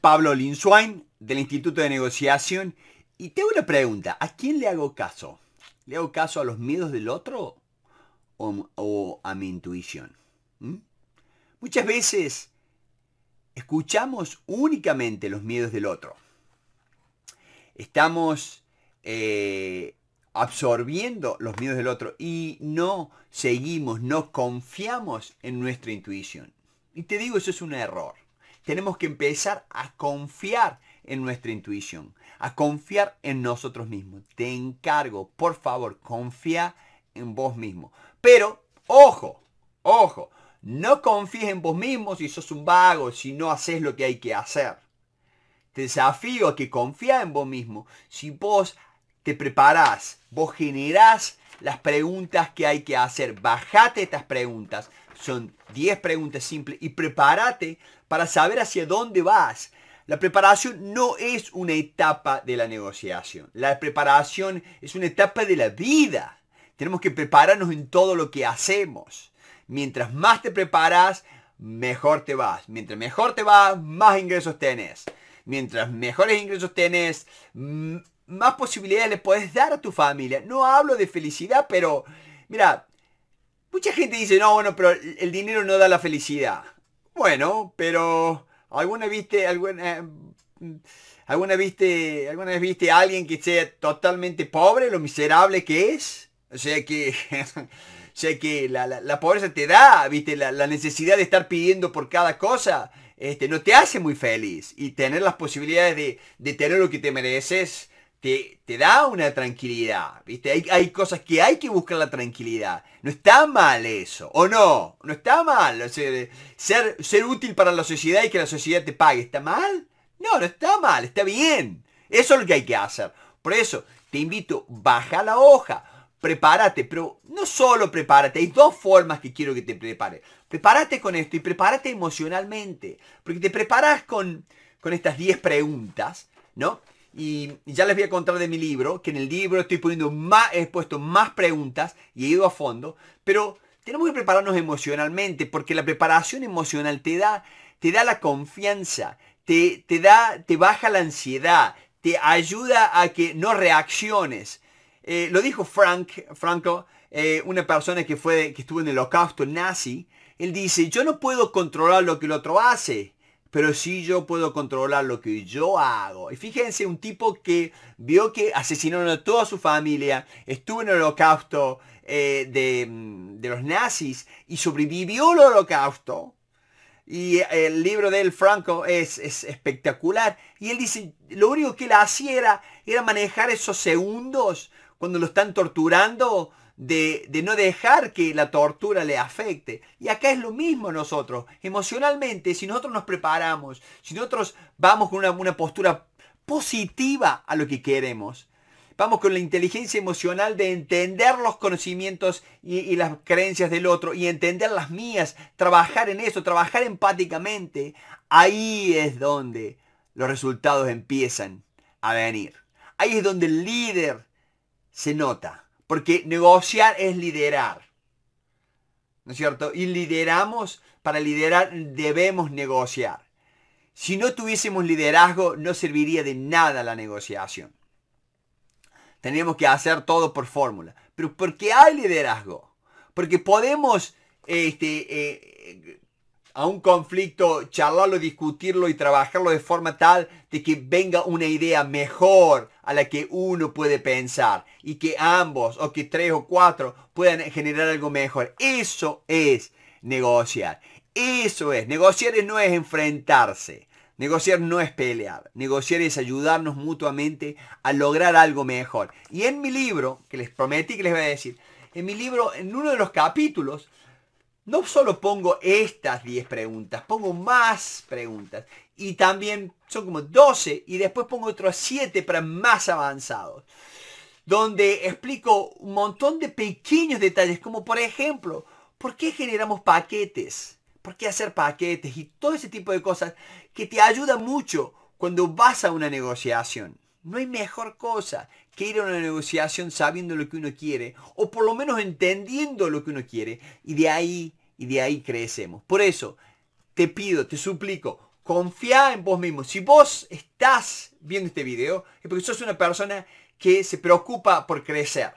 Pablo Linzwein del Instituto de Negociación. Y tengo una pregunta, ¿a quién le hago caso? ¿Le hago caso a los miedos del otro o, a mi intuición? ¿Mm? Muchas veces escuchamos únicamente los miedos del otro. Estamos eh, absorbiendo los miedos del otro y no seguimos, no confiamos en nuestra intuición. Y te digo, eso es un error tenemos que empezar a confiar en nuestra intuición, a confiar en nosotros mismos. Te encargo, por favor, confía en vos mismo. Pero, ojo, ojo, no confíes en vos mismo si sos un vago, si no haces lo que hay que hacer. Te desafío a que confía en vos mismo si vos te preparás, vos generás las preguntas que hay que hacer, bajate estas preguntas, son 10 preguntas simples y prepárate para saber hacia dónde vas. La preparación no es una etapa de la negociación. La preparación es una etapa de la vida. Tenemos que prepararnos en todo lo que hacemos. Mientras más te preparas, mejor te vas. Mientras mejor te vas, más ingresos tenés. Mientras mejores ingresos tenés, más posibilidades le puedes dar a tu familia. No hablo de felicidad, pero mira, Mucha gente dice, no, bueno, pero el dinero no da la felicidad. Bueno, pero alguna viste, eh, alguna viste, alguna vez viste a alguien que sea totalmente pobre, lo miserable que es. O sea que, sé que la, pobreza te da, viste, la, necesidad de estar pidiendo por cada cosa, este, no te hace muy feliz. Y tener las posibilidades de, de tener lo que te mereces, te, da una tranquilidad, ¿viste? Hay, cosas que hay que buscar la tranquilidad. No está mal eso, ¿o no? No está mal ser, ser útil para la sociedad y que la sociedad te pague. ¿Está mal? No, no está mal, está bien. Eso es lo que hay que hacer. Por eso, te invito, baja la hoja, prepárate, pero no solo prepárate, hay dos formas que quiero que te prepares. Prepárate con esto y prepárate emocionalmente, porque te preparas con, con estas 10 preguntas, ¿no? Y ya les voy a contar de mi libro, que en el libro estoy poniendo más, he puesto más preguntas y he ido a fondo, pero tenemos que prepararnos emocionalmente, porque la preparación emocional te da, te da la confianza, te, te, da, te baja la ansiedad, te ayuda a que no reacciones. Eh, lo dijo Frank, Franco, eh, una persona que, fue, que estuvo en el holocausto nazi. Él dice, yo no puedo controlar lo que el otro hace, pero si yo puedo controlar lo que yo hago. Y fíjense, un tipo que vio que asesinaron a toda su familia, estuvo en el holocausto eh, mm, de, los nazis y sobrevivió al holocausto. Y eh, el libro de él, Franco, es, espectacular. Y él dice, lo único que él hacía era manejar esos segundos cuando lo están torturando, de, no dejar que la tortura le afecte. Y acá es lo mismo nosotros. Emocionalmente, si nosotros nos preparamos, si nosotros vamos con una, postura positiva a lo que queremos, vamos con la inteligencia emocional de entender los conocimientos y, y, las creencias del otro y entender las mías, trabajar en eso, trabajar empáticamente, ahí es donde los resultados empiezan a venir. Ahí es donde el líder se nota, porque negociar es liderar. ¿No es cierto? Y lideramos, para liderar debemos negociar. Si no tuviésemos liderazgo, no serviría de nada la negociación. Tenemos que hacer todo por fórmula. Pero porque hay liderazgo, porque podemos este, eh, a un conflicto, charlarlo, discutirlo y trabajarlo de forma tal de que venga una idea mejor a la que uno puede pensar y que ambos o que tres o cuatro puedan generar algo mejor. Eso es negociar. Eso es. Negociar no es enfrentarse. Negociar no es pelear. Negociar es ayudarnos mutuamente a lograr algo mejor. Y en mi libro, que les prometí que les voy a decir, en mi libro, en uno de los capítulos, no solo pongo estas 10 preguntas, pongo más preguntas. Y también son como 12 y después pongo otros 7 para más avanzados. Donde explico un montón de pequeños detalles, como por ejemplo, ¿por qué generamos paquetes? ¿Por qué hacer paquetes? Y todo ese tipo de cosas que te ayuda mucho cuando vas a una negociación. No hay mejor cosa que ir a una negociación sabiendo lo que uno quiere o por lo menos entendiendo lo que uno quiere y de ahí y de ahí crecemos. Por eso, te pido, te suplico, confía en vos mismo. Si vos estás viendo este video, es porque sos una persona que se preocupa por crecer,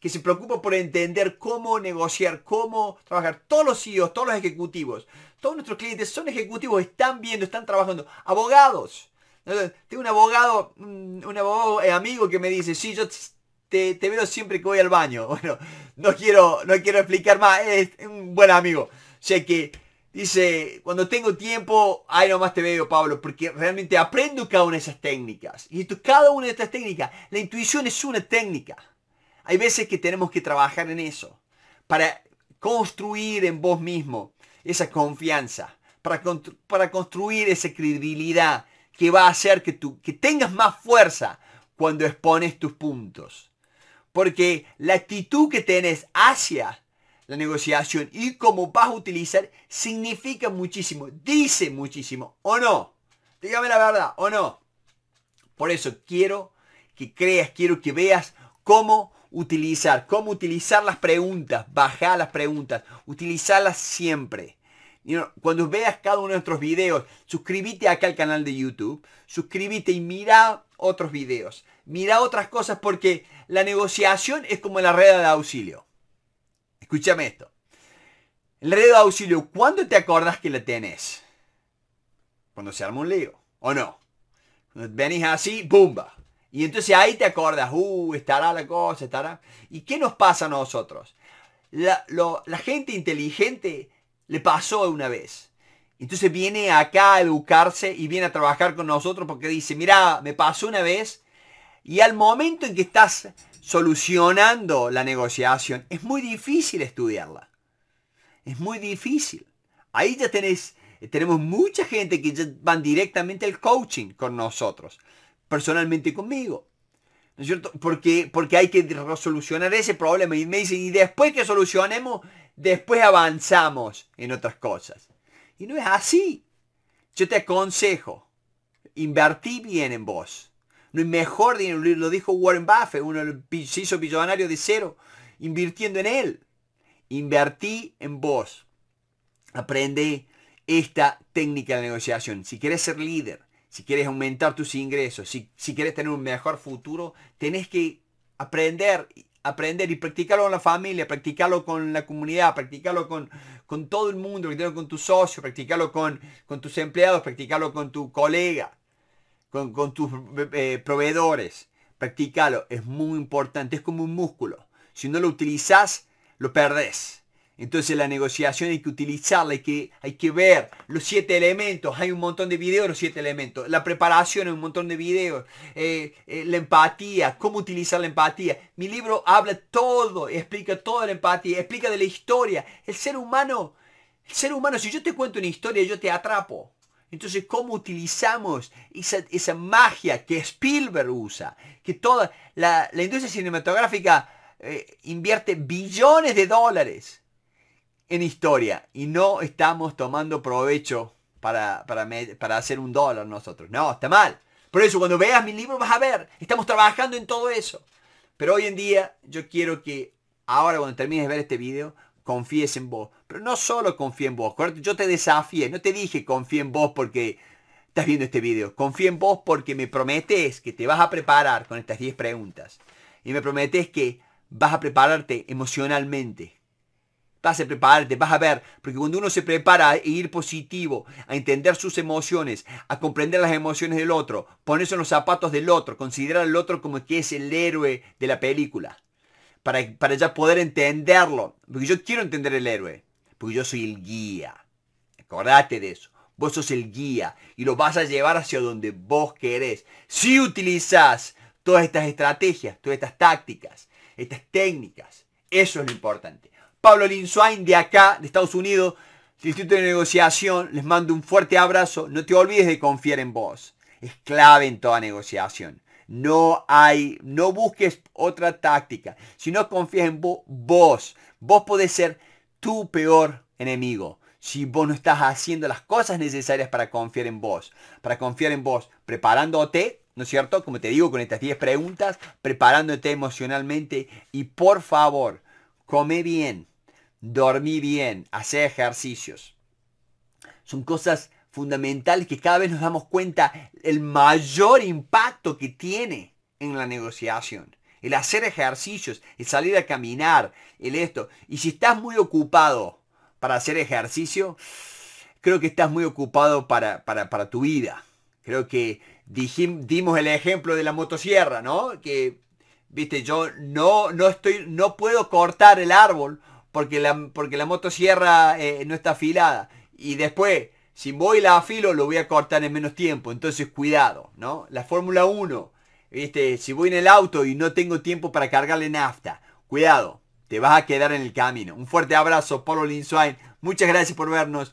que se preocupa por entender cómo negociar, cómo trabajar. Todos los CEOs, todos los ejecutivos, todos nuestros clientes son ejecutivos, están viendo, están trabajando. Abogados. Tengo un abogado, mm, un abogado, eh, amigo que me dice, sí, yo te, veo siempre que voy al baño. Bueno, no quiero, no quiero explicar más. Es un buen amigo. Sé que dice, cuando tengo tiempo, ahí nomás te veo, Pablo, porque realmente aprendo cada una de esas técnicas. Y esto, cada una de estas técnicas, la intuición es una técnica. Hay veces que tenemos que trabajar en eso, para construir en vos mismo esa confianza, para, para construir esa credibilidad que va a hacer que, que tengas más fuerza cuando expones tus puntos. Porque la actitud que tenés hacia la negociación y cómo vas a utilizar significa muchísimo, dice muchísimo, ¿o no? Dígame la verdad, ¿o no? Por eso quiero que creas, quiero que veas cómo utilizar, cómo utilizar las preguntas, bajar las preguntas, utilizarlas siempre cuando veas cada uno de nuestros videos, suscríbete acá al canal de YouTube, suscríbete y mira otros videos, mira otras cosas porque la negociación es como la red de auxilio. Escúchame esto. La red de auxilio, ¿cuándo te acordas que la tenés? Cuando se arma un lío, ¿o no? Cuando venís así, ¡bumba! Y entonces ahí te acordas, uh, estará la cosa, estará. ¿Y qué nos pasa a nosotros? La, la gente inteligente le pasó una vez. Entonces viene acá a educarse y viene a trabajar con nosotros porque dice, mira, me pasó una vez y al momento en que estás solucionando la negociación, es muy difícil estudiarla. Es muy difícil. Ahí ya tenés, tenemos mucha gente que ya van directamente al coaching con nosotros, personalmente conmigo. ¿No es cierto? Porque, porque hay que solucionar ese problema. Y me dicen, y después que solucionemos después avanzamos en otras cosas. Y no es así. Yo te aconsejo, invertí bien en vos. No es mejor dinero, lo dijo Warren Buffett, uno se hizo billonario de cero invirtiendo en él. Invertí en vos. Aprende esta técnica de negociación. Si quieres ser líder, si quieres aumentar tus ingresos, si, si quieres tener un mejor futuro, tenés que aprender aprender y practicarlo con la familia, practicarlo con la comunidad, practicarlo con, todo el mundo, practicarlo con tus socios, practicarlo con, con tus empleados, practicarlo con tu colega, con, con tus eh, proveedores, practicarlo, es muy importante, es como un músculo, si no lo utilizas, lo perdés. Entonces la negociación hay que utilizarla, hay que, hay que ver los siete elementos. Hay un montón de videos, los siete elementos. La preparación, hay un montón de videos. Eh, eh, la empatía, cómo utilizar la empatía. Mi libro habla todo, explica toda la empatía, explica de la historia. El ser humano, el ser humano, si yo te cuento una historia, yo te atrapo. Entonces, ¿cómo utilizamos esa, magia que Spielberg usa? Que toda la, industria cinematográfica eh, invierte billones de dólares en historia y no estamos tomando provecho para, para, hacer un dólar nosotros. No, está mal. Por eso cuando veas mi libro vas a ver, estamos trabajando en todo eso. Pero hoy en día yo quiero que ahora cuando termines de ver este video, confíes en vos. Pero no solo confíe en vos, Yo te desafié, no te dije confíe en vos porque estás viendo este video. Confíe en vos porque me prometes que te vas a preparar con estas 10 preguntas. Y me prometes que vas a prepararte emocionalmente vas a prepararte, vas a ver, porque cuando uno se prepara a ir positivo, a entender sus emociones, a comprender las emociones del otro, ponerse en los zapatos del otro, considerar al otro como que es el héroe de la película, para, para ya poder entenderlo, porque yo quiero entender el héroe, porque yo soy el guía, acordate de eso. Vos sos el guía y lo vas a llevar hacia donde vos querés. Si utilizás todas estas estrategias, todas estas tácticas, estas técnicas, eso es lo importante. Pablo Linswain de acá, de Estados Unidos, del Instituto de Negociación. Les mando un fuerte abrazo. No te olvides de confiar en vos. Es clave en toda negociación. No hay, no busques otra táctica. Si no confías en vos, vos, vos podés ser tu peor enemigo. Si vos no estás haciendo las cosas necesarias para confiar en vos, para confiar en vos, preparándote, ¿no es cierto? Como te digo con estas 10 preguntas, preparándote emocionalmente y por favor, come bien, Dormir bien, hacer ejercicios. Son cosas fundamentales que cada vez nos damos cuenta el mayor impacto que tiene en la negociación. El hacer ejercicios, el salir a caminar, el esto. Y si estás muy ocupado para hacer ejercicio, creo que estás muy ocupado para, para, tu vida. Creo que dimos el ejemplo de la motosierra, ¿no? Que, viste, yo no, no, estoy, no puedo cortar el árbol porque la, porque la motosierra eh, no está afilada. Y después, si voy la afilo, lo voy a cortar en menos tiempo. Entonces, cuidado, ¿no? La Fórmula 1, ¿viste? si voy en el auto y no tengo tiempo para cargarle nafta, cuidado, te vas a quedar en el camino. Un fuerte abrazo, Paulo Linswain. Muchas gracias por vernos.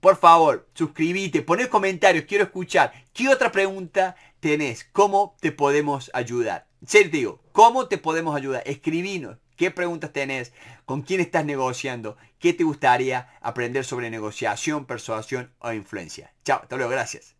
Por favor, suscríbete, poné comentarios, quiero escuchar. ¿Qué otra pregunta tenés? ¿Cómo te podemos ayudar? En te digo, ¿cómo te podemos ayudar? Escribinos qué preguntas tenés, con quién estás negociando, qué te gustaría aprender sobre negociación, persuasión o influencia. Chao, hasta luego, gracias.